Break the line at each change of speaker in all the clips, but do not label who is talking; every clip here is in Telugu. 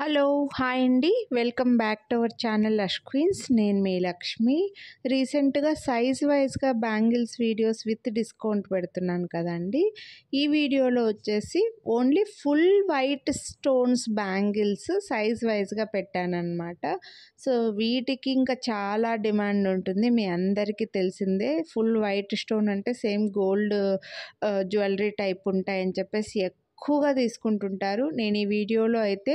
హలో హాయ్ అండి welcome back to our channel Lush Queens నేను మీ లక్ష్మి రీసెంట్గా సైజ్ వైజ్గా బ్యాంగిల్స్ వీడియోస్ విత్ డిస్కౌంట్ పెడుతున్నాను కదండి ఈ వీడియోలో వచ్చేసి only full white stones bangles size వైజ్గా పెట్టానమాట సో వీటికి ఇంకా చాలా డిమాండ్ ఉంటుంది మీ అందరికీ తెలిసిందే ఫుల్ వైట్ స్టోన్ అంటే సేమ్ గోల్డ్ జ్యువెలరీ టైప్ ఉంటాయని చెప్పేసి ఎక్కువగా తీసుకుంటుంటారు నేను ఈ వీడియోలో అయితే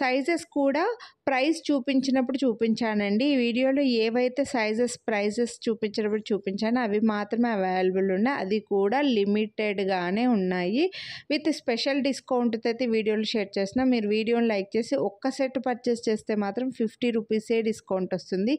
సైజెస్ కూడా ప్రైస్ చూపించినప్పుడు చూపించానండి ఈ వీడియోలో ఏవైతే సైజెస్ ప్రైజెస్ చూపించినప్పుడు చూపించానో అవి మాత్రమే అవైలబుల్ ఉన్నాయి అది కూడా లిమిటెడ్గానే ఉన్నాయి విత్ స్పెషల్ డిస్కౌంట్తో అయితే వీడియోలు షేర్ చేసిన మీరు వీడియోని లైక్ చేసి ఒక్క సెట్ పర్చేస్ చేస్తే మాత్రం ఫిఫ్టీ రూపీసే డిస్కౌంట్ వస్తుంది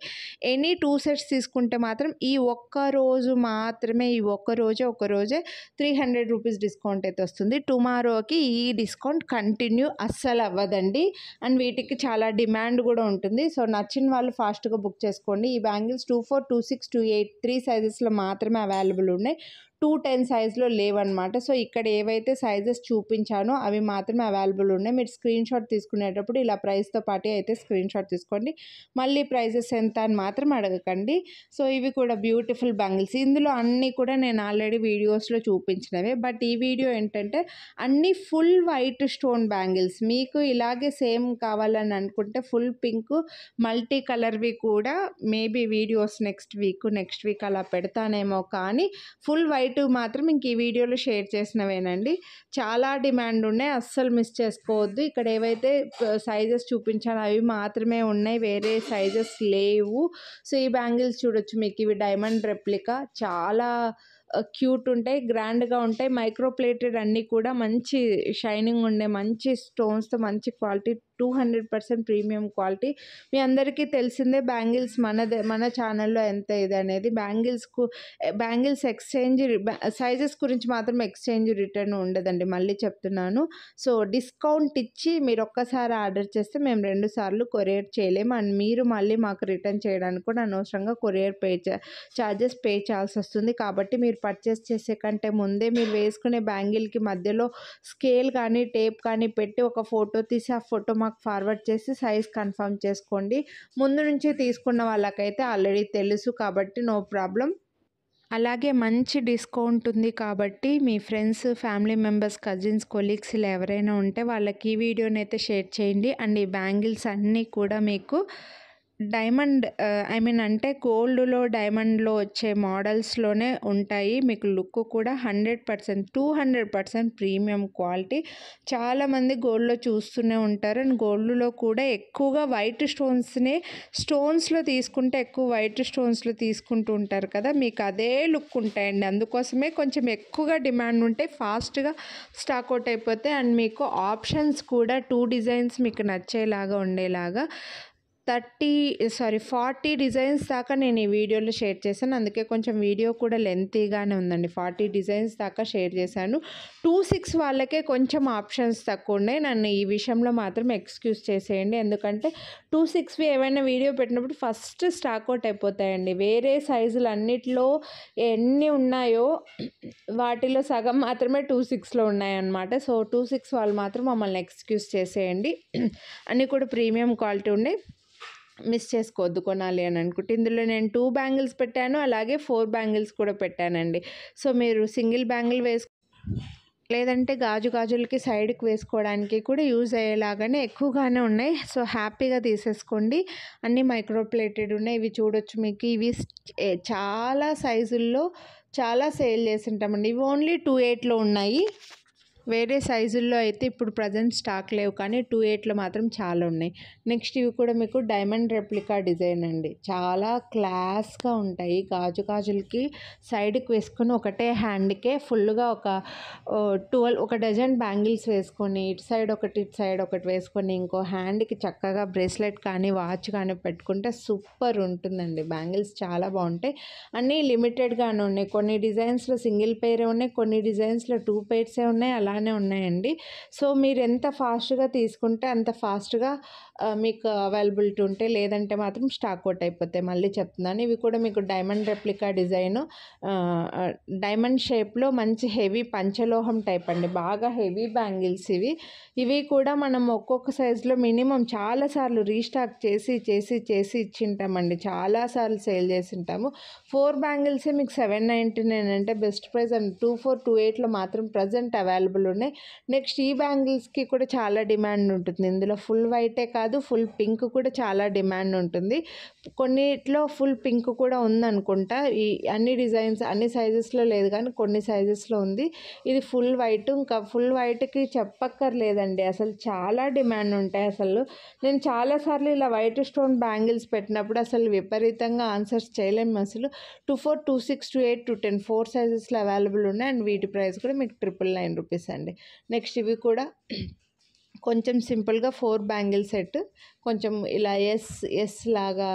ఎనీ టూ సెట్స్ తీసుకుంటే మాత్రం ఈ ఒక్క రోజు మాత్రమే ఈ ఒక్క రోజే ఒక రోజే త్రీ హండ్రెడ్ రూపీస్ డిస్కౌంట్ అయితే వస్తుంది టుమారోకి ఈ డిస్కౌంట్ కంటిన్యూ అస్సలు అవ్వదండి అండ్ వీటికి చాలా డిమాండ్ డిమాండ్ కూడా ఉంటుంది సో నచ్చిన వాళ్ళు ఫాస్ట్గా బుక్ చేసుకోండి ఈ bangles two four two six two eight three సైజెస్లో మాత్రమే అవైలబుల్ ఉన్నాయి టూ టెన్ సైజులో లేవన్నమాట సో ఇక్కడ ఏవైతే సైజెస్ చూపించానో అవి మాత్రమే అవైలబుల్ ఉన్నాయి మీరు స్క్రీన్ షాట్ తీసుకునేటప్పుడు ఇలా ప్రైస్తో పాటే అయితే స్క్రీన్ షాట్ తీసుకోండి మళ్ళీ ప్రైజెస్ ఎంత అని మాత్రం అడగకండి సో ఇవి కూడా బ్యూటిఫుల్ బ్యాంగిల్స్ ఇందులో అన్నీ కూడా నేను ఆల్రెడీ వీడియోస్లో చూపించినవే బట్ ఈ వీడియో ఏంటంటే అన్నీ ఫుల్ వైట్ స్టోన్ బ్యాంగిల్స్ మీకు ఇలాగే సేమ్ కావాలని అనుకుంటే ఫుల్ పింక్ మల్టీ కలర్వి కూడా maybe videos next week next week అలా పెడతానేమో కానీ ఫుల్ వైట్ టూ మాత్రం ఇంక ఈ వీడియోలో షేర్ చేసినవేనండి చాలా డిమాండ్ ఉన్నాయి అస్సలు మిస్ చేసుకోవద్దు ఇక్కడ ఏవైతే సైజెస్ చూపించాలో అవి మాత్రమే ఉన్నాయి వేరే సైజెస్ లేవు సో ఈ బ్యాంగిల్స్ చూడొచ్చు మీకు ఇవి డైమండ్ రెప్లికా చాలా క్యూట్ ఉంటాయి గ్రాండ్గా ఉంటాయి మైక్రోప్లేటెడ్ అన్నీ కూడా మంచి షైనింగ్ ఉండే మంచి స్టోన్స్తో మంచి quality two hundred percent premium quality మీ అందరికీ తెలిసిందే బ్యాంగిల్స్ మన మన ఛానల్లో ఎంత ఇది అనేది బ్యాంగిల్స్కు బ్యాంగిల్స్ ఎక్స్చేంజ్ సైజెస్ గురించి మాత్రం ఎక్స్చేంజ్ రిటర్న్ ఉండదండి మళ్ళీ చెప్తున్నాను సో డిస్కౌంట్ ఇచ్చి మీరు ఒక్కసారి ఆర్డర్ చేస్తే మేము రెండు సార్లు కొరియర్ చేయలేము అండ్ మీరు మళ్ళీ మాకు రిటర్న్ చేయడానికి కూడా అనవసరంగా కొరియర్ పే ఛార్జెస్ పే చేయాల్సి వస్తుంది కాబట్టి మీరు పర్చేస్ చేసే కంటే ముందే మీరు వేసుకునే బ్యాంగిల్కి మధ్యలో స్కేల్ కానీ టేప్ కానీ పెట్టి ఒక ఫోటో తీసి ఆ ఫోటో మాకు ఫార్వర్డ్ చేసి సైజ్ కన్ఫర్మ్ చేసుకోండి ముందు నుంచే తీసుకున్న వాళ్ళకైతే ఆల్రెడీ తెలుసు కాబట్టి నో ప్రాబ్లం అలాగే మంచి డిస్కౌంట్ ఉంది కాబట్టి మీ friends family members cousins colleagues ఇలా ఎవరైనా ఉంటే వాళ్ళకి ఈ వీడియోని అయితే షేర్ చేయండి అండ్ ఈ బ్యాంగిల్స్ అన్నీ కూడా మీకు డైమండ్ ఐ మీన్ అంటే గోల్డ్లో డైమండ్లో వచ్చే మోడల్స్లోనే ఉంటాయి మీకు లుక్ కూడా hundred percent two hundred percent premium quality చాలామంది గోల్డ్లో చూస్తూనే ఉంటారు అండ్ గోల్డ్లో కూడా ఎక్కువగా వైట్ స్టోన్స్ని స్టోన్స్లో తీసుకుంటే ఎక్కువ వైట్ స్టోన్స్లో తీసుకుంటూ ఉంటారు కదా మీకు అదే లుక్ ఉంటాయండి అందుకోసమే కొంచెం ఎక్కువగా డిమాండ్ ఉంటే ఫాస్ట్గా స్టాక్ అవుట్ అయిపోతే అండ్ మీకు ఆప్షన్స్ కూడా టూ డిజైన్స్ మీకు నచ్చేలాగా ఉండేలాగా థర్టీ సారీ ఫార్టీ డిజైన్స్ దాకా నేను ఈ వీడియోలో షేర్ చేశాను అందుకే కొంచెం వీడియో కూడా లెంతీగానే ఉందండి ఫార్టీ డిజైన్స్ దాకా షేర్ చేశాను టూ సిక్స్ వాళ్ళకే కొంచెం ఆప్షన్స్ తక్కువ ఉన్నాయి నన్ను ఈ విషయంలో మాత్రం ఎక్స్క్యూజ్ చేసేయండి ఎందుకంటే టూ సిక్స్వి ఏమైనా వీడియో పెట్టినప్పుడు ఫస్ట్ అవుట్ అయిపోతాయండి వేరే సైజులు అన్నిటిలో ఎన్ని ఉన్నాయో వాటిలో సగం మాత్రమే టూ సిక్స్లో ఉన్నాయన్నమాట సో టూ సిక్స్ వాళ్ళు మాత్రం మమ్మల్ని ఎక్స్క్యూజ్ చేసేయండి అన్నీ కూడా ప్రీమియం క్వాలిటీ ఉండే మిస్ చేసుకోవద్దు కొనాలి అని అనుకుంటే ఇందులో నేను టూ బ్యాంగిల్స్ పెట్టాను అలాగే ఫోర్ బ్యాంగిల్స్ కూడా పెట్టానండి సో మీరు సింగిల్ బ్యాంగిల్ వేసు లేదంటే గాజు గాజులకి సైడ్కి వేసుకోవడానికి కూడా యూజ్ అయ్యేలాగానే ఎక్కువగానే ఉన్నాయి సో హ్యాపీగా తీసేసుకోండి అన్నీ మైక్రోప్లేటెడ్ ఉన్నాయి ఇవి చూడొచ్చు మీకు ఇవి చాలా సైజుల్లో చాలా సేల్ చేసి ఉంటామండి ఇవి ఓన్లీ టూ ఎయిట్లో ఉన్నాయి వేరే సైజుల్లో అయితే ఇప్పుడు ప్రజెంట్ స్టాక్ లేవు కానీ టూ ఎయిట్లో మాత్రం చాలా ఉన్నాయి నెక్స్ట్ ఇవి కూడా మీకు డైమండ్ రెప్లికా డిజైన్ అండి చాలా క్లాస్గా ఉంటాయి గాజు గాజులకి సైడ్కి వేసుకొని ఒకటే హ్యాండ్కే ఫుల్గా ఒక ట్వెల్వ్ ఒక డజన్ బ్యాంగిల్స్ వేసుకొని ఇటు సైడ్ ఒకటి ఇటు సైడ్ ఒకటి వేసుకొని ఇంకో హ్యాండ్కి చక్కగా బ్రేస్లెట్ కానీ వాచ్ కానీ పెట్టుకుంటే సూపర్ ఉంటుందండి బ్యాంగిల్స్ చాలా బాగుంటాయి అన్నీ లిమిటెడ్గానే ఉన్నాయి కొన్ని డిజైన్స్లో సింగిల్ పేరే ఉన్నాయి కొన్ని డిజైన్స్లో టూ పేర్సే ఉన్నాయి అలా బాగానే ఉన్నాయండి సో మీరు ఎంత ఫాస్ట్గా తీసుకుంటే అంత ఫాస్ట్గా మీకు అవైలబిలిటీ ఉంటే లేదంటే మాత్రం స్టాక్ అవుట్ అయిపోతాయి మళ్ళీ చెప్తున్నాను ఇవి కూడా మీకు డైమండ్ రెప్లికా డిజైన్ డైమండ్ షేప్లో మంచి హెవీ పంచలోహం టైప్ అండి బాగా హెవీ బ్యాంగిల్స్ ఇవి ఇవి కూడా మనం ఒక్కొక్క సైజులో మినిమం చాలాసార్లు రీస్టాక్ చేసి చేసి చేసి ఇచ్చింటామండి చాలాసార్లు సేల్ చేసింటాము ఫోర్ బ్యాంగిల్సే మీకు సెవెన్ నైంటీ నైన్ అంటే best price and two four two ఎయిట్లో మాత్రం ప్రజెంట్ అవైలబుల్ ఉన్నాయి నెక్స్ట్ ఈ బ్యాంగిల్స్కి కూడా చాలా డిమాండ్ ఉంటుంది ఇందులో ఫుల్ వైటే కాదు కాదు ఫుల్ పింక్ కూడా చాలా డిమాండ్ ఉంటుంది కొన్నిట్లో ఫుల్ పింక్ కూడా ఉందనుకుంటా ఈ అన్ని డిజైన్స్ అన్ని సైజెస్లో లేదు కానీ కొన్ని సైజెస్లో ఉంది ఇది ఫుల్ వైట్ ఇంకా ఫుల్ వైట్కి చెప్పక్కర్లేదండి అసలు చాలా డిమాండ్ ఉంటాయి అసలు నేను చాలాసార్లు ఇలా వైట్ స్టోన్ బ్యాంగిల్స్ పెట్టినప్పుడు అసలు విపరీతంగా ఆన్సర్స్ చేయలేము అసలు two four two six two eight two ten four సైజెస్లో అవైలబుల్ ఉన్నాయి అండ్ వీటి ప్రైస్ కూడా మీకు ట్రిపుల్ నైన్ రూపీస్ అండి నెక్స్ట్ ఇవి కూడా కొంచెం సింపుల్గా ఫోర్ బ్యాంగిల్ సెట్ కొంచెం ఇలా ఎస్ ఎస్ లాగా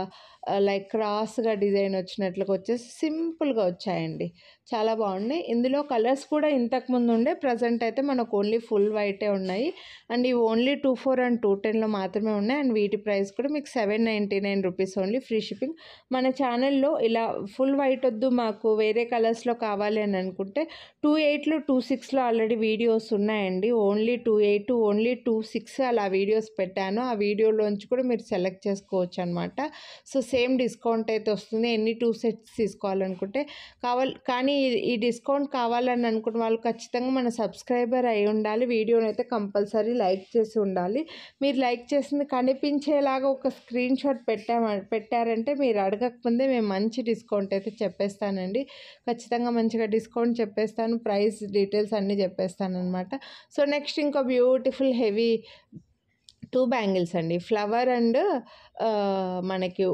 లైక్ క్రాస్గా డిజైన్ వచ్చినట్లుగా వచ్చేసి సింపుల్గా వచ్చాయండి చాలా బాగున్నాయి ఇందులో కలర్స్ కూడా ఇంతకుముందు ఉండే ప్రజెంట్ అయితే మనకు ఓన్లీ ఫుల్ వైటే ఉన్నాయి అండ్ ఇవి only two four and two టెన్లో మాత్రమే ఉన్నాయి అండ్ వీటి ప్రైస్ కూడా మీకు seven ninety nine rupees only free shipping మన ఛానల్లో ఇలా ఫుల్ వైట్ వద్దు మాకు వేరే కలర్స్లో కావాలి అని అనుకుంటే టూ ఎయిట్లో టూ సిక్స్లో ఆల్రెడీ వీడియోస్ ఉన్నాయండి only two eight only two six అలా వీడియోస్ పెట్టాను ఆ వీడియోలోంచి కూడా మీరు సెలెక్ట్ చేసుకోవచ్చు అనమాట సో సేమ్ డిస్కౌంట్ అయితే వస్తుంది ఎన్ని టూ సెట్స్ తీసుకోవాలనుకుంటే కావాలి కానీ ఈ డిస్కౌంట్ కావాలని అనుకున్న వాళ్ళు ఖచ్చితంగా మన సబ్స్క్రైబర్ అయి ఉండాలి వీడియోని అయితే కంపల్సరీ లైక్ చేసి ఉండాలి మీరు లైక్ చేసింది కనిపించేలాగా ఒక స్క్రీన్ షాట్ పెట్టామ పెట్టారంటే మీరు అడగకముందే మేము మంచి డిస్కౌంట్ అయితే చెప్పేస్తానండి ఖచ్చితంగా మంచిగా డిస్కౌంట్ చెప్పేస్తాను ప్రైస్ డీటెయిల్స్ అన్నీ చెప్పేస్తాను అనమాట సో నెక్స్ట్ ఇంకో బ్యూటిఫుల్ హెవీ టూ బ్యాంగిల్స్ అండి ఫ్లవర్ అండ్ మనకి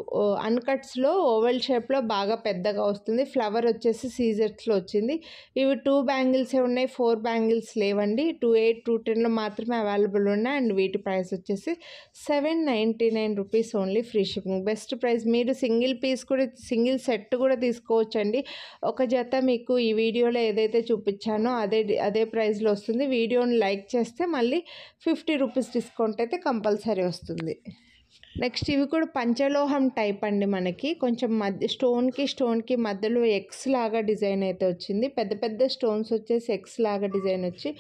అన్కట్స్లో ఓవెల్ షేప్లో బాగా పెద్దగా వస్తుంది ఫ్లవర్ వచ్చేసి సీజర్స్లో వచ్చింది ఇవి టూ బ్యాంగిల్సే ఉన్నాయి ఫోర్ బ్యాంగిల్స్ లేవండి టూ ఎయిట్ టూ టెన్లో మాత్రమే అవైలబుల్ ఉన్నాయి అండ్ వీటి ప్రైస్ వచ్చేసి seven ninety nine rupees only free shipping best price మీరు సింగిల్ పీస్ కూడా సింగిల్ సెట్ కూడా తీసుకోవచ్చండి ఒక జత మీకు ఈ వీడియోలో ఏదైతే చూపించానో అదే అదే ప్రైస్లో వస్తుంది వీడియోని లైక్ చేస్తే మళ్ళీ ఫిఫ్టీ రూపీస్ డిస్కౌంట్ అయితే కంపల్సరీ వస్తుంది నెక్స్ట్ ఇవి కూడా పంచలోహం టైప్ అండి మనకి కొంచెం మధ్య స్టోన్కి స్టోన్కి మధ్యలో ఎక్స్ లాగా డిజైన్ అయితే వచ్చింది పెద్ద పెద్ద స్టోన్స్ వచ్చేసి ఎక్స్ లాగా డిజైన్ వచ్చి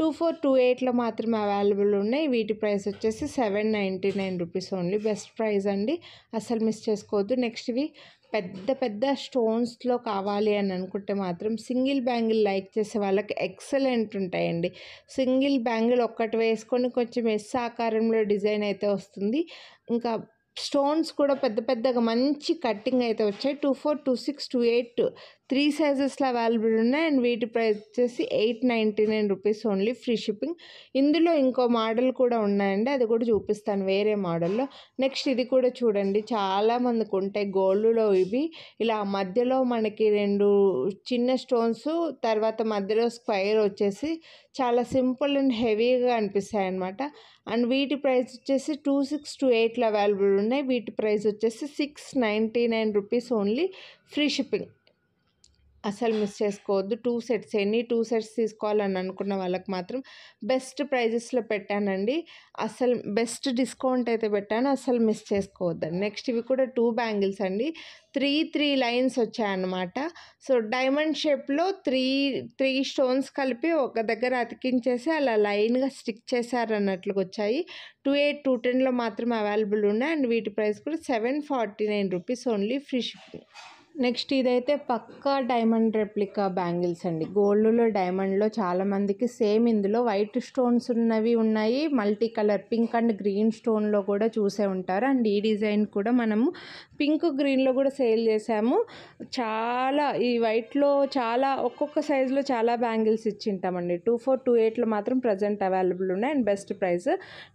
టూ ఫోర్ టూ ఎయిట్లో మాత్రమే అవైలబుల్ ఉన్నాయి వీటి ప్రైస్ వచ్చేసి seven ninety nine rupees only best price అండి అసలు మిస్ చేసుకోవద్దు నెక్స్ట్ ఇవి పెద్ద పెద్ద స్టోన్స్లో కావాలి అని అనుకుంటే మాత్రం సింగిల్ బ్యాంగిల్ లైక్ చేసే వాళ్ళకి ఎక్సలెంట్ ఉంటాయండి సింగిల్ బ్యాంగిల్ ఒక్కటి వేసుకొని కొంచెం ఎస్ ఆకారంలో డిజైన్ అయితే వస్తుంది ఇంకా స్టోన్స్ కూడా పెద్ద పెద్దగా మంచి కట్టింగ్ అయితే వచ్చాయి two four two six two eight three సైజెస్లో అవైలబుల్ ఉన్నాయి అండ్ వీటి ప్రైస్ వచ్చేసి eight ninety nine rupees only free shipping ఇందులో ఇంకో మోడల్ కూడా ఉన్నాయండి అది కూడా చూపిస్తాను వేరే మోడల్లో నెక్స్ట్ ఇది కూడా చూడండి చాలామందికి ఉంటాయి గోల్డ్లో ఇవి ఇలా మధ్యలో మనకి రెండు చిన్న స్టోన్స్ తర్వాత మధ్యలో స్క్వైర్ వచ్చేసి చాలా సింపుల్ అండ్ హెవీగా అనిపిస్తాయి అనమాట అండ్ వీటి ప్రైస్ వచ్చేసి టూ సిక్స్ టూ ఎయిట్లో అవైలబుల్ ఉన్నాయి వీటి ప్రైస్ వచ్చేసి six ninety nine rupees only free shipping అసలు మిస్ చేసుకోవద్దు టూ సెట్స్ ఎన్ని టూ సెట్స్ తీసుకోవాలని అనుకున్న వాళ్ళకి మాత్రం బెస్ట్ ప్రైజెస్లో పెట్టానండి అసలు బెస్ట్ డిస్కౌంట్ అయితే పెట్టాను అసలు మిస్ చేసుకోవద్దండి నెక్స్ట్ ఇవి కూడా టూ బ్యాంగిల్స్ అండి త్రీ త్రీ లైన్స్ వచ్చాయన్నమాట సో డైమండ్ షేప్లో త్రీ త్రీ స్టోన్స్ కలిపి ఒక దగ్గర అతికించేసి అలా లైన్గా స్టిక్ చేశారు అన్నట్లుగా వచ్చాయి టూ ఎయిట్ టూ టెన్లో మాత్రం అవైలబుల్ ఉన్నాయి అండ్ వీటి ప్రైస్ కూడా seven forty nine rupees only free shipping next ఇదైతే పక్కా డైమండ్ రెప్లికా బ్యాంగిల్స్ అండి గోల్డ్లో డైమండ్లో చాలామందికి సేమ్ ఇందులో వైట్ స్టోన్స్ ఉన్నవి ఉన్నాయి multi colour pink and green స్టోన్లో కూడా చూసే ఉంటారు అండ్ ఈ డిజైన్ కూడా మనము పింక్ గ్రీన్లో కూడా సేల్ చేసాము చాలా ఈ వైట్లో చాలా ఒక్కొక్క సైజులో చాలా బ్యాంగిల్స్ ఇచ్చింటామండి టూ ఫోర్ టూ ఎయిట్లో మాత్రం ప్రజెంట్ అవైలబుల్ ఉన్నాయి అండ్ బెస్ట్ ప్రైస్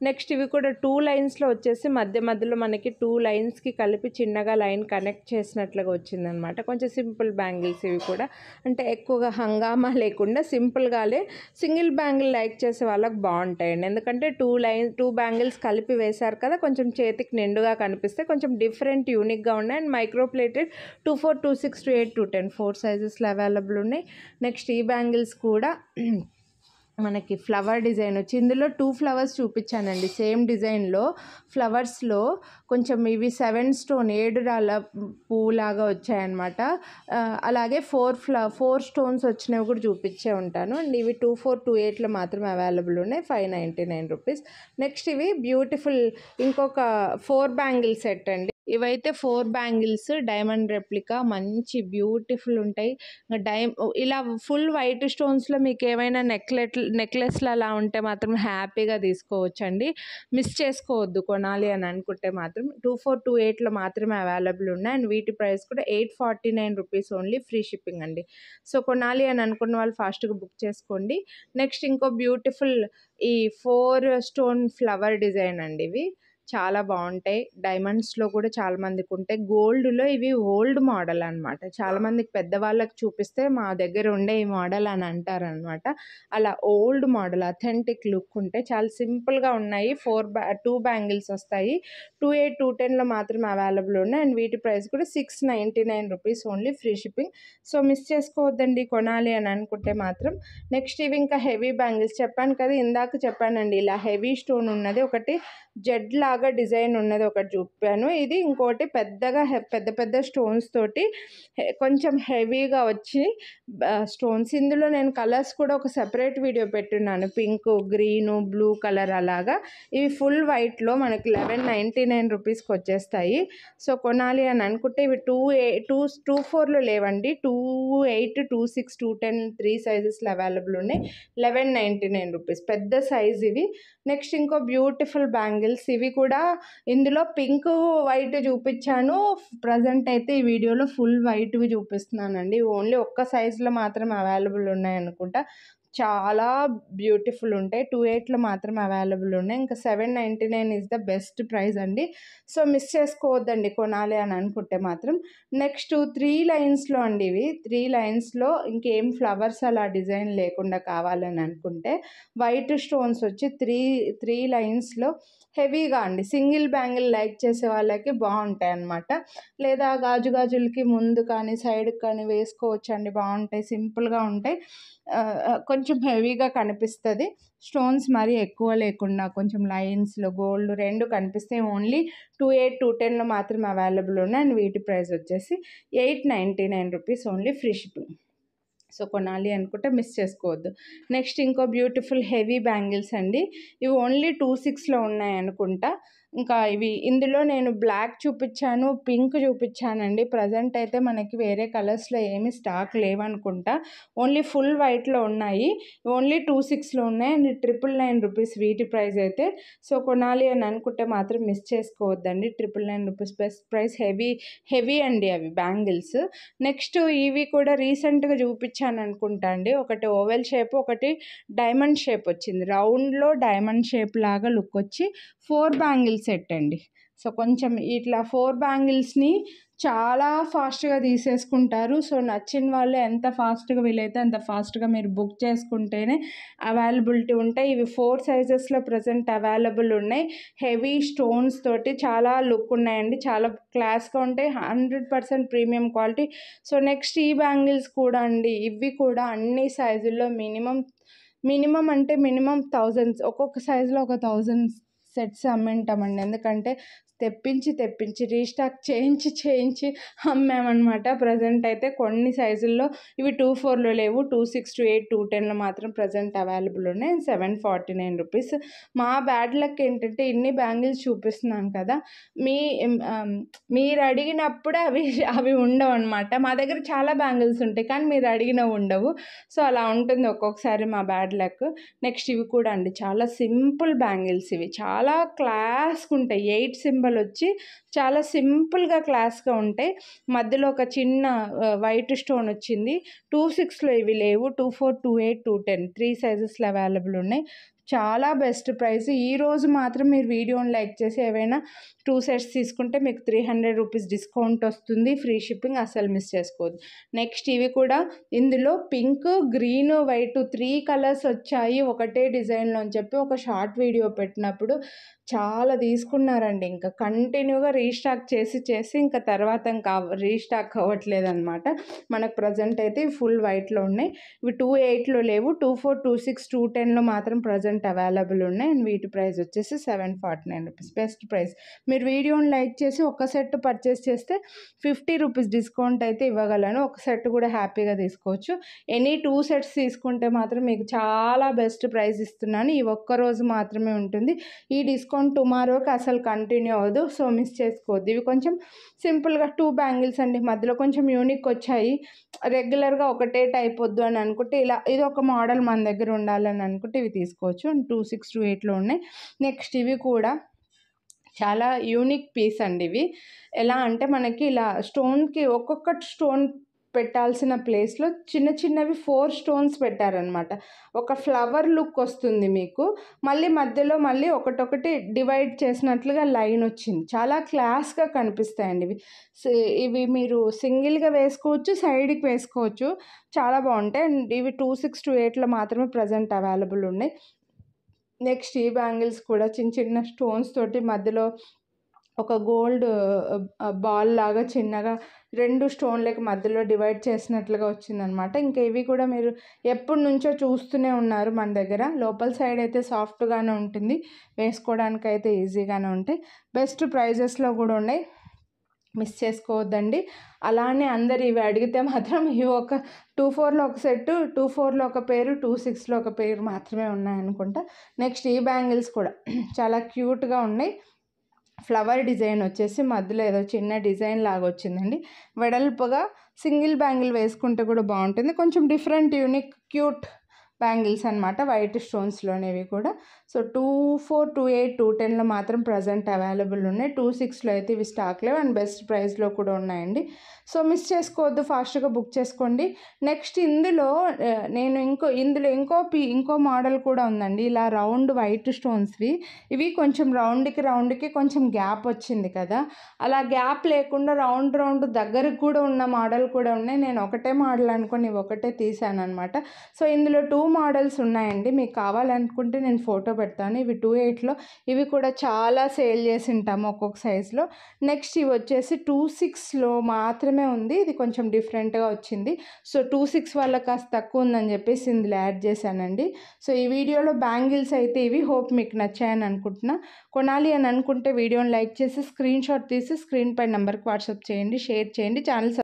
నెక్స్ట్ ఇవి కూడా టూ లైన్స్లో వచ్చేసి మధ్య మధ్యలో మనకి టూ లైన్స్కి కలిపి చిన్నగా లైన్ కనెక్ట్ చేసినట్లుగా వచ్చిందనమాట కొంచెం సింపుల్ బ్యాంగిల్స్ ఇవి కూడా అంటే ఎక్కువగా హంగామా లేకుండా సింపుల్గానే సింగిల్ బ్యాంగిల్ లైక్ చేసే వాళ్ళకి బాగుంటాయండి ఎందుకంటే టూ లైన్ టూ బ్యాంగిల్స్ కలిపి వేశారు కదా కొంచెం చేతికి నిండుగా కనిపిస్తే కొంచెం డిఫరెంట్ యూనిక్ యూనిక్గా ఉన్నాయి and microplated two four two six two eight two ten four సైజెస్లో అవైలబుల్ ఉన్నాయి నెక్స్ట్ ఈ బ్యాంగిల్స్ కూడా మనకి ఫ్లవర్ డిజైన్ వచ్చి ఇందులో టూ ఫ్లవర్స్ చూపించానండి సేమ్ డిజైన్లో ఫ్లవర్స్లో కొంచెం ఇవి సెవెన్ స్టోన్ ఏడు రాళ్ళ పువ్వులాగా వచ్చాయన్నమాట అలాగే ఫోర్ ఫ్ల ఫోర్ స్టోన్స్ వచ్చినవి కూడా చూపించే ఉంటాను అండ్ ఇవి టూ ఫోర్ టూ ఎయిట్లో మాత్రం అవైలబుల్ ఉన్నాయి five ninety nine rupees next ఇవి బ్యూటిఫుల్ ఇంకొక ఫోర్ బ్యాంగిల్ సెట్ అండి ఇవైతే ఫోర్ బ్యాంగిల్స్ డైమండ్ రెప్లికా మంచి బ్యూటిఫుల్ ఉంటాయి డై ఇలా ఫుల్ వైట్ స్టోన్స్లో మీకు ఏమైనా నెక్లెట్ నెక్లెస్లు అలా ఉంటే మాత్రం హ్యాపీగా తీసుకోవచ్చండి మిస్ చేసుకోవద్దు కొనాలి అని అనుకుంటే మాత్రం టూ ఫోర్ టూ ఎయిట్లో మాత్రమే అవైలబుల్ ఉన్నాయి అండ్ వీటి ప్రైస్ కూడా eight forty nine rupees only free shipping అండి సో కొనాలి అని అనుకున్న వాళ్ళు ఫాస్ట్గా బుక్ చేసుకోండి నెక్స్ట్ ఇంకో బ్యూటిఫుల్ ఈ ఫోర్ స్టోన్ ఫ్లవర్ డిజైన్ అండి ఇవి చాలా బాగుంటాయి డైమండ్స్లో కూడా చాలా మందికి ఉంటాయి గోల్డ్లో ఇవి ఓల్డ్ మోడల్ అనమాట చాలా మందికి పెద్దవాళ్ళకి చూపిస్తే మా దగ్గర ఉండే ఈ మోడల్ అని అంటారనమాట అలా ఓల్డ్ మోడల్ అథెంటిక్ లుక్ ఉంటే చాలా సింపుల్గా ఉన్నాయి ఫోర్ బ్యా టూ బ్యాంగిల్స్ వస్తాయి టూ ఎయిట్ టూ టెన్లో మాత్రమే అవైలబుల్ ఉన్నాయి అండ్ వీటి ప్రైస్ కూడా six ninety nine rupees only free shipping so miss చేసుకోవద్దండి కొనాలి అని అనుకుంటే మాత్రం నెక్స్ట్ ఇవి ఇంకా హెవీ బ్యాంగిల్స్ చెప్పాను కదా ఇందాక చెప్పానండి ఇలా హెవీ స్టోన్ ఉన్నది ఒకటి జెడ్ లాగా డిజైన్ ఉన్నది ఒకటి చూపాను ఇది ఇంకోటి పెద్దగా పెద్ద పెద్ద స్టోన్స్ తోటి కొంచెం హెవీగా వచ్చి స్టోన్స్ ఇందులో నేను కలర్స్ కూడా ఒక సెపరేట్ వీడియో పెట్టున్నాను పింక్ గ్రీన్ బ్లూ కలర్ అలాగా ఇవి ఫుల్ వైట్లో మనకి లెవెన్ నైంటీ నైన్ రూపీస్కి వచ్చేస్తాయి సో కొనాలి అని అనుకుంటే ఇవి టూ ఏ టూ టూ ఫోర్లో లేవండి two eight two six two ten three సైజెస్లో అవైలబుల్ ఉన్నాయి లెవెన్ నైంటీ నైన్ రూపీస్ పెద్ద సైజ్ ఇవి నెక్స్ట్ ఇంకో బ్యూటిఫుల్ బ్యాంగిల్ బ్యాంగిల్స్ ఇవి కూడా ఇందులో పింక్ వైట్ చూపించాను ప్రజెంట్ అయితే ఈ వీడియోలో ఫుల్ వైట్వి చూపిస్తున్నానండి ఓన్లీ ఒక్క సైజులో మాత్రం అవైలబుల్ ఉన్నాయి అనుకుంటా చాలా బ్యూటిఫుల్ ఉంటాయి టూ ఎయిట్లో మాత్రం అవైలబుల్ ఉన్నాయి ఇంకా seven ninety nine is the best price అండి సో మిస్ చేసుకోవద్దండి కొనాలి అని అనుకుంటే మాత్రం నెక్స్ట్ త్రీ లైన్స్లో అండి ఇవి త్రీ లైన్స్లో ఇంకేం ఫ్లవర్స్ అలా డిజైన్ లేకుండా కావాలని అనుకుంటే వైట్ స్టోన్స్ వచ్చి త్రీ త్రీ లైన్స్లో హెవీగా అండి సింగిల్ బ్యాంగిల్ లైక్ చేసే వాళ్ళకి బాగుంటాయి అనమాట లేదా గాజు గాజులకి ముందు కానీ సైడ్కి కానీ వేసుకోవచ్చు అండి బాగుంటాయి సింపుల్గా ఉంటాయి కొంచెం కొంచెం హెవీగా కనిపిస్తుంది స్టోన్స్ మరీ ఎక్కువ లేకుండా కొంచెం లైన్స్లో గోల్డ్ రెండు కనిపిస్తే ఓన్లీ టూ ఎయిట్ టూ టెన్లో మాత్రం అవైలబుల్ ఉన్నాయి అండ్ వీటి ప్రైస్ వచ్చేసి eight ninety nine rupees only free shipping so కొనాలి అనుకుంటే మిస్ చేసుకోవద్దు నెక్స్ట్ ఇంకో బ్యూటిఫుల్ హెవీ బ్యాంగిల్స్ అండి ఇవి ఓన్లీ టూ సిక్స్లో ఉన్నాయి అనుకుంటా ఇంకా ఇవి ఇందులో నేను బ్లాక్ చూపించాను పింక్ చూపించానండి ప్రజెంట్ అయితే మనకి వేరే కలర్స్లో ఏమి స్టాక్ లేవనుకుంటా ఓన్లీ ఫుల్ వైట్లో ఉన్నాయి ఓన్లీ టూ సిక్స్లో ఉన్నాయి అండ్ ట్రిపుల్ నైన్ రూపీస్ వీటి ప్రైస్ అయితే సో కొనాలి అని అనుకుంటే మాత్రం మిస్ చేసుకోవద్దండి triple nine rupees best price heavy heavy అండి అవి బ్యాంగిల్స్ నెక్స్ట్ ఇవి కూడా రీసెంట్గా చూపించాను అనుకుంటా అండి ఒకటి ఓవెల్ షేప్ ఒకటి డైమండ్ షేప్ వచ్చింది రౌండ్లో డైమండ్ షేప్ లాగా లుక్ వచ్చి ఫోర్ బ్యాంగిల్స్ సెట్ అండి సో కొంచెం ఇట్లా ఫోర్ బ్యాంగిల్స్ని చాలా ఫాస్ట్గా తీసేసుకుంటారు సో నచ్చిన వాళ్ళు ఎంత ఫాస్ట్గా వీలైతే అంత ఫాస్ట్గా మీరు బుక్ చేసుకుంటేనే అవైలబిలిటీ ఉంటాయి ఇవి ఫోర్ సైజెస్లో ప్రజెంట్ అవైలబుల్ ఉన్నాయి హెవీ స్టోన్స్ తోటి చాలా లుక్ ఉన్నాయండి చాలా క్లాస్గా ఉంటాయి hundred percent premium quality so next ఈ బ్యాంగిల్స్ కూడా అండి ఇవి కూడా అన్ని సైజుల్లో మినిమం మినిమం అంటే మినిమం థౌజండ్స్ ఒక్కొక్క సైజులో ఒక థౌజండ్స్ సెట్స్ అమ్మింటామండి ఎందుకంటే తెప్పించి తెప్పించి రీస్టాక్ చేయించి చేయించి అమ్మామన్నమాట ప్రజెంట్ అయితే కొన్ని సైజుల్లో ఇవి టూ ఫోర్లో లేవు two six two eight two టెన్లో మాత్రం ప్రజెంట్ అవైలబుల్ ఉన్నాయి సెవెన్ ఫార్టీ నైన్ రూపీస్ మా బ్యాడ్ లక్ ఏంటంటే ఇన్ని బ్యాంగిల్స్ చూపిస్తున్నాను కదా మీ మీరు అడిగినప్పుడు అవి అవి ఉండవు అనమాట మా దగ్గర చాలా బ్యాంగిల్స్ ఉంటాయి కానీ మీరు అడిగినవి ఉండవు సో అలా ఉంటుంది ఒక్కొక్కసారి మా బ్యాడ్ లక్ నెక్స్ట్ ఇవి కూడా అండి చాలా సింపుల్ బ్యాంగిల్స్ ఇవి చాలా క్లాస్గా ఉంటాయి ఎయిట్ సింబల్ సింబల్ వచ్చి చాలా సింపుల్గా క్లాస్గా ఉంటాయి మధ్యలో ఒక చిన్న వైట్ స్టోన్ వచ్చింది టూ సిక్స్లో ఇవి లేవు two four two eight two ten three సైజెస్లో అవైలబుల్ ఉన్నాయి చాలా బెస్ట్ ప్రైస్ ఈరోజు మాత్రం మీరు వీడియోని లైక్ చేసి ఏవైనా టూ సెట్స్ తీసుకుంటే మీకు త్రీ హండ్రెడ్ రూపీస్ డిస్కౌంట్ వస్తుంది ఫ్రీ షిప్పింగ్ అసలు మిస్ చేసుకోవద్దు నెక్స్ట్ ఇవి కూడా ఇందులో pink green white three colours వచ్చాయి ఒకటే డిజైన్లో అని చెప్పి ఒక షార్ట్ వీడియో పెట్టినప్పుడు చాలా తీసుకున్నారండి ఇంకా కంటిన్యూగా రీస్టాక్ చేసి చేసి ఇంకా తర్వాత ఇంకా రీస్టాక్ అవ్వట్లేదు అనమాట మనకు ప్రజెంట్ అయితే ఫుల్ వైట్లో ఉన్నాయి ఇవి టూ ఎయిట్లో లేవు two four two six two టెన్లో మాత్రం ప్రజెంట్ అవైలబుల్ ఉన్నాయి అండ్ వీటి ప్రైస్ వచ్చేసి seven forty nine rupees best price మీరు వీడియోని లైక్ చేసి ఒక సెట్ పర్చేస్ చేస్తే ఫిఫ్టీ రూపీస్ డిస్కౌంట్ అయితే ఇవ్వగలను ఒక సెట్ కూడా హ్యాపీగా తీసుకోవచ్చు ఎనీ టూ సెట్స్ తీసుకుంటే మాత్రం మీకు చాలా బెస్ట్ ప్రైస్ ఇస్తున్నాను ఈ ఒక్క రోజు మాత్రమే ఉంటుంది ఈ డిస్కౌంట్ చేసుకొని టుమారోకి అసలు కంటిన్యూ అవ్వదు సో మిస్ చేసుకోవద్దు ఇవి కొంచెం సింపుల్గా టూ బ్యాంగిల్స్ అండి మధ్యలో కొంచెం యూనిక్ వచ్చాయి రెగ్యులర్గా ఒకటే టైప్ వద్దు అని అనుకుంటే ఇలా ఇది ఒక మోడల్ మన దగ్గర ఉండాలని అనుకుంటే ఇవి తీసుకోవచ్చు టూ సిక్స్ టూ ఎయిట్లో ఉన్నాయి నెక్స్ట్ ఇవి కూడా చాలా యూనిక్ పీస్ అండి ఇవి ఎలా అంటే మనకి ఇలా స్టోన్కి ఒక్కొక్క స్టోన్ పెట్టాల్సిన ప్లేస్లో చిన్న చిన్నవి ఫోర్ స్టోన్స్ పెట్టారనమాట ఒక ఫ్లవర్ లుక్ వస్తుంది మీకు మళ్ళీ మధ్యలో మళ్ళీ ఒకటొకటి డివైడ్ చేసినట్లుగా లైన్ వచ్చింది చాలా క్లాస్గా కనిపిస్తాయండి ఇవి ఇవి మీరు సింగిల్గా వేసుకోవచ్చు సైడ్కి వేసుకోవచ్చు చాలా బాగుంటాయి అండ్ ఇవి టూ సిక్స్ టూ ఎయిట్లో మాత్రమే ప్రజెంట్ అవైలబుల్ ఉన్నాయి నెక్స్ట్ ఈ బ్యాంగిల్స్ కూడా చిన్న చిన్న స్టోన్స్ తోటి మధ్యలో ఒక గోల్డ్ బాల్ లాగా చిన్నగా రెండు స్టోన్లకి మధ్యలో డివైడ్ చేసినట్లుగా వచ్చిందనమాట ఇంకా ఇవి కూడా మీరు ఎప్పటి నుంచో చూస్తూనే ఉన్నారు మన దగ్గర లోపల సైడ్ అయితే సాఫ్ట్గానే ఉంటుంది వేసుకోవడానికి అయితే ఈజీగానే ఉంటాయి బెస్ట్ ప్రైజెస్లో కూడా ఉన్నాయి మిస్ చేసుకోవద్దండి అలానే అందరు ఇవి అడిగితే మాత్రం ఇవి ఒక టూ ఫోర్లో ఒక సెట్ టూ ఫోర్లో ఒక పేరు టూ సిక్స్లో ఒక పేరు మాత్రమే ఉన్నాయనుకుంటా నెక్స్ట్ ఈ బ్యాంగిల్స్ కూడా చాలా క్యూట్గా ఉన్నాయి ఫ్లవర్ డిజైన్ వచ్చేసి మధ్యలో ఏదో చిన్న డిజైన్ లాగా వచ్చిందండి వెడల్పుగా సింగిల్ బ్యాంగిల్ వేసుకుంటే కూడా బాగుంటుంది కొంచెం డిఫరెంట్ యూనిక్ క్యూట్ బ్యాంగిల్స్ అనమాట వైట్ స్టోన్స్లోనేవి కూడా so two four two eight two టెన్లో మాత్రం ప్రజెంట్ అవైలబుల్ ఉన్నాయి టూ సిక్స్లో అయితే ఇవి స్టాక్ లేవు అండ్ బెస్ట్ ప్రైస్లో కూడా ఉన్నాయండి సో మిస్ చేసుకోవద్దు ఫాస్ట్గా బుక్ చేసుకోండి నెక్స్ట్ ఇందులో నేను ఇంకో ఇందులో ఇంకో ఇంకో మోడల్ కూడా ఉందండి ఇలా రౌండ్ వైట్ స్టోన్స్వి ఇవి కొంచెం రౌండ్కి రౌండ్కి కొంచెం గ్యాప్ వచ్చింది కదా అలా గ్యాప్ లేకుండా రౌండ్ రౌండ్ దగ్గరకు కూడా ఉన్న మోడల్ కూడా ఉన్నాయి నేను ఒకటే మోడల్ అనుకుని ఒకటే తీసాను అనమాట సో ఇందులో టూ మోడల్స్ ఉన్నాయండి మీకు కావాలనుకుంటే నేను ఫోటో పెడతాను ఇవి టూ ఎయిట్లో ఇవి కూడా చాలా సేల్ చేసి ఉంటాము ఒక్కొక్క సైజులో నెక్స్ట్ ఇవి వచ్చేసి టూ సిక్స్లో మాత్రం మాత్రమే ఉంది ఇది కొంచెం డిఫరెంట్గా వచ్చింది సో టూ సిక్స్ వాళ్ళకి కాస్త తక్కువ ఉందని చెప్పేసి ఇందులో యాడ్ చేశానండి సో ఈ వీడియోలో బ్యాంగిల్స్ అయితే ఇవి హోప్ మీకు నచ్చాయని అనుకుంటున్నా కొనాలి అని అనుకుంటే వీడియోని లైక్ చేసి స్క్రీన్ షాట్ తీసి స్క్రీన్ పై నెంబర్కి వాట్సాప్ చేయండి షేర్ చేయండి ఛానల్